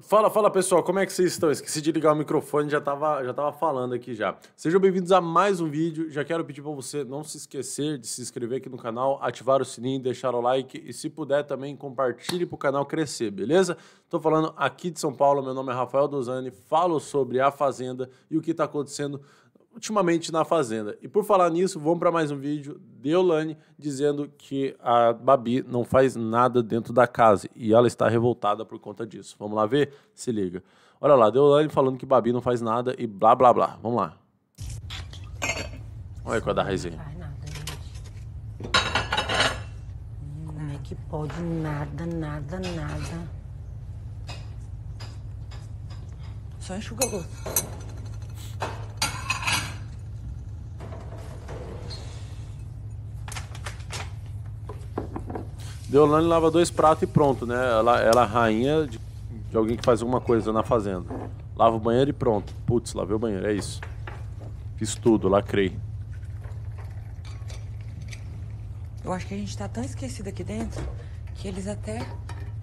Fala, fala pessoal, como é que vocês estão? Esqueci de ligar o microfone, já estava já tava falando aqui já. Sejam bem-vindos a mais um vídeo. Já quero pedir para você não se esquecer de se inscrever aqui no canal, ativar o sininho, deixar o like e se puder também compartilhe para o canal crescer, beleza? Estou falando aqui de São Paulo, meu nome é Rafael Dozani, falo sobre a Fazenda e o que está acontecendo ultimamente na Fazenda. E por falar nisso, vamos para mais um vídeo de Eulane dizendo que a Babi não faz nada dentro da casa e ela está revoltada por conta disso. Vamos lá ver? Se liga. Olha lá, Deolane falando que Babi não faz nada e blá blá blá. Vamos lá. Olha qual é da raizinha. Não faz nada, gente. Como é que pode nada, nada, nada? Só enxuga a louça. Deolane lava dois pratos e pronto, né? Ela, ela é rainha de, de, alguém que faz alguma coisa na fazenda. Lava o banheiro e pronto. Putz, lavei o banheiro, é isso. Fiz tudo, lacrei. Eu acho que a gente tá tão esquecido aqui dentro que eles até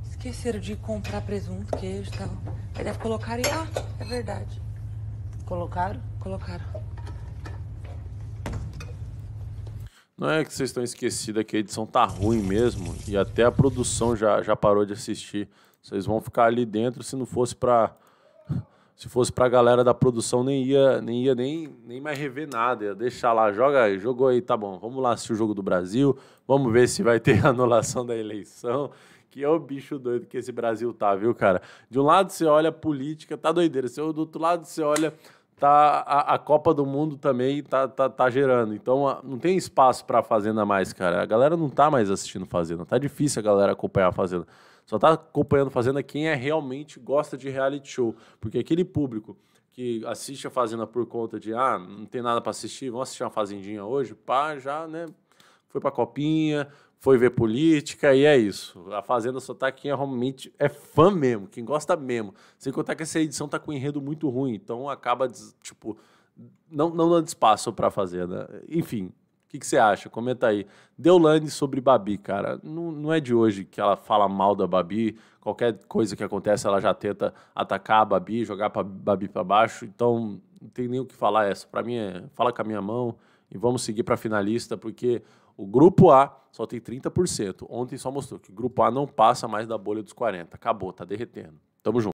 esqueceram de comprar presunto, queijo e tal. Aí deve colocar e. Ah, é verdade. Colocaram? Colocaram. Não é que vocês estão esquecidos é que a edição tá ruim mesmo e até a produção já, já parou de assistir. Vocês vão ficar ali dentro se não fosse para se fosse pra galera da produção, nem ia, nem ia nem, nem mais rever nada. Ia deixar lá, joga aí, jogou aí, tá bom. Vamos lá assistir o jogo do Brasil, vamos ver se vai ter anulação da eleição. Que é o bicho doido que esse Brasil tá, viu, cara? De um lado você olha política, tá doideira. Do outro lado você olha tá, a, a, Copa do Mundo também tá, tá, tá gerando. Então a, não tem espaço para Fazenda mais, cara. A galera não tá mais assistindo Fazenda. Tá difícil a galera acompanhar a Fazenda. Só tá acompanhando Fazenda quem é realmente gosta de reality show. Porque aquele público que assiste a Fazenda por conta de, ah, não tem nada para assistir, vamos assistir uma Fazendinha hoje, pá, já, né, foi para a Copinha, foi ver política e é isso. A Fazenda só tá quem é realmente é fã mesmo, quem gosta mesmo. Sem contar que essa edição tá com um enredo muito ruim, então acaba, tipo, não, não dando espaço para a Fazenda. Enfim, o que você acha? Comenta aí. Deolane sobre Babi, cara. Não, não é de hoje que ela fala mal da Babi. Qualquer coisa que acontece, ela já tenta atacar a Babi, jogar a Babi para baixo. Então, não tem nem o que falar essa. É para mim, é fala com a minha mão e vamos seguir para finalista, porque o grupo A só tem 30%. Ontem só mostrou que o grupo A não passa mais da bolha dos 40%. Acabou, está derretendo. Tamo junto.